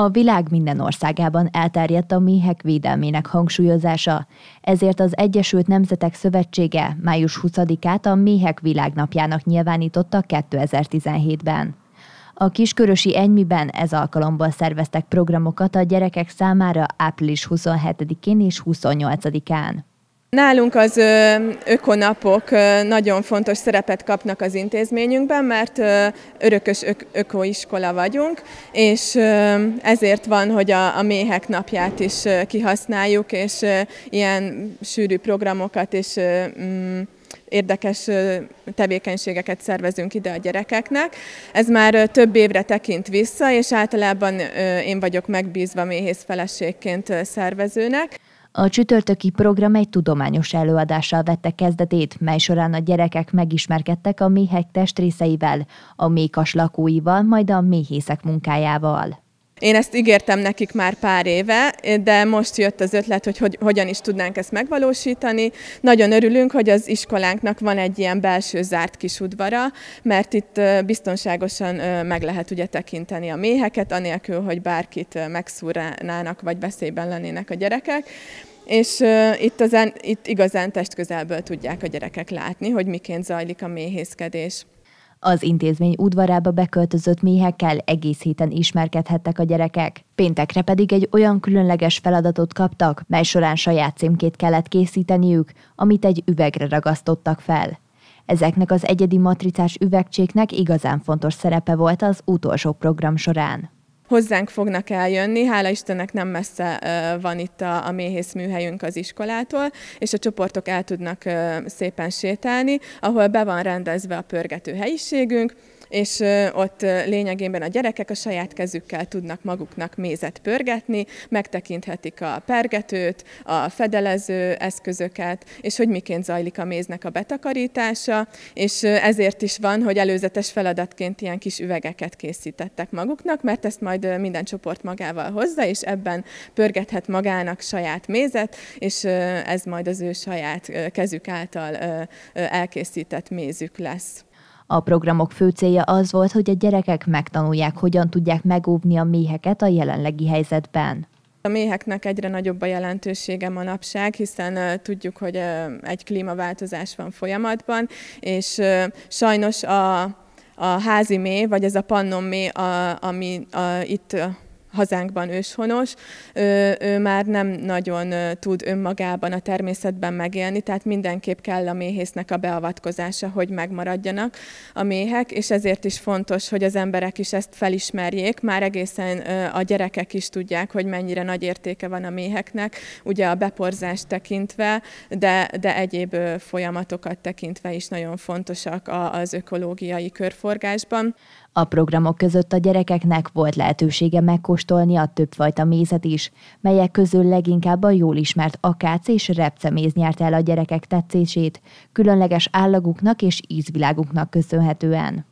A világ minden országában elterjedt a méhek védelmének hangsúlyozása, ezért az Egyesült Nemzetek Szövetsége május 20-át a Méhek Világnapjának nyilvánította 2017-ben. A kiskörösi enymiben ez alkalomból szerveztek programokat a gyerekek számára április 27-én és 28-án. Nálunk az ökonapok nagyon fontos szerepet kapnak az intézményünkben, mert örökös ökoiskola vagyunk, és ezért van, hogy a, a méhek napját is kihasználjuk, és ilyen sűrű programokat és mm, érdekes tevékenységeket szervezünk ide a gyerekeknek. Ez már több évre tekint vissza, és általában én vagyok megbízva méhész feleségként szervezőnek. A csütörtöki program egy tudományos előadással vette kezdetét, mely során a gyerekek megismerkedtek a méhek testrészeivel, a mékas lakóival, majd a méhészek munkájával. Én ezt ígértem nekik már pár éve, de most jött az ötlet, hogy, hogy hogyan is tudnánk ezt megvalósítani. Nagyon örülünk, hogy az iskolánknak van egy ilyen belső zárt kis udvara, mert itt biztonságosan meg lehet ugye tekinteni a méheket, anélkül, hogy bárkit megszúrnának, vagy veszélyben lennének a gyerekek és uh, itt, az, itt igazán testközelből tudják a gyerekek látni, hogy miként zajlik a méhészkedés. Az intézmény udvarába beköltözött méhekkel egész héten ismerkedhettek a gyerekek. Péntekre pedig egy olyan különleges feladatot kaptak, mely során saját címkét kellett készíteniük, amit egy üvegre ragasztottak fel. Ezeknek az egyedi matricás üvegcséknek igazán fontos szerepe volt az utolsó program során hozzánk fognak eljönni, hála Istennek nem messze van itt a, a méhész műhelyünk az iskolától, és a csoportok el tudnak szépen sétálni, ahol be van rendezve a pörgető helyiségünk, és ott lényegében a gyerekek a saját kezükkel tudnak maguknak mézet pörgetni, megtekinthetik a pergetőt, a fedelező eszközöket, és hogy miként zajlik a méznek a betakarítása, és ezért is van, hogy előzetes feladatként ilyen kis üvegeket készítettek maguknak, mert ezt majd minden csoport magával hozza, és ebben pörgethet magának saját mézet, és ez majd az ő saját kezük által elkészített mézük lesz. A programok fő célja az volt, hogy a gyerekek megtanulják, hogyan tudják megóvni a méheket a jelenlegi helyzetben. A méheknek egyre nagyobb a jelentősége manapság, hiszen uh, tudjuk, hogy uh, egy klímaváltozás van folyamatban, és uh, sajnos a, a házi mé vagy ez a pannon mé, a, ami a, itt hazánkban őshonos, ő, ő már nem nagyon tud önmagában a természetben megélni, tehát mindenképp kell a méhésznek a beavatkozása, hogy megmaradjanak a méhek, és ezért is fontos, hogy az emberek is ezt felismerjék, már egészen a gyerekek is tudják, hogy mennyire nagy értéke van a méheknek, ugye a beporzást tekintve, de, de egyéb folyamatokat tekintve is nagyon fontosak az ökológiai körforgásban. A programok között a gyerekeknek volt lehetősége megkóstolni a többfajta mézet is, melyek közül leginkább a jól ismert akác és repceméz nyerte el a gyerekek tetszését, különleges állaguknak és ízviláguknak köszönhetően.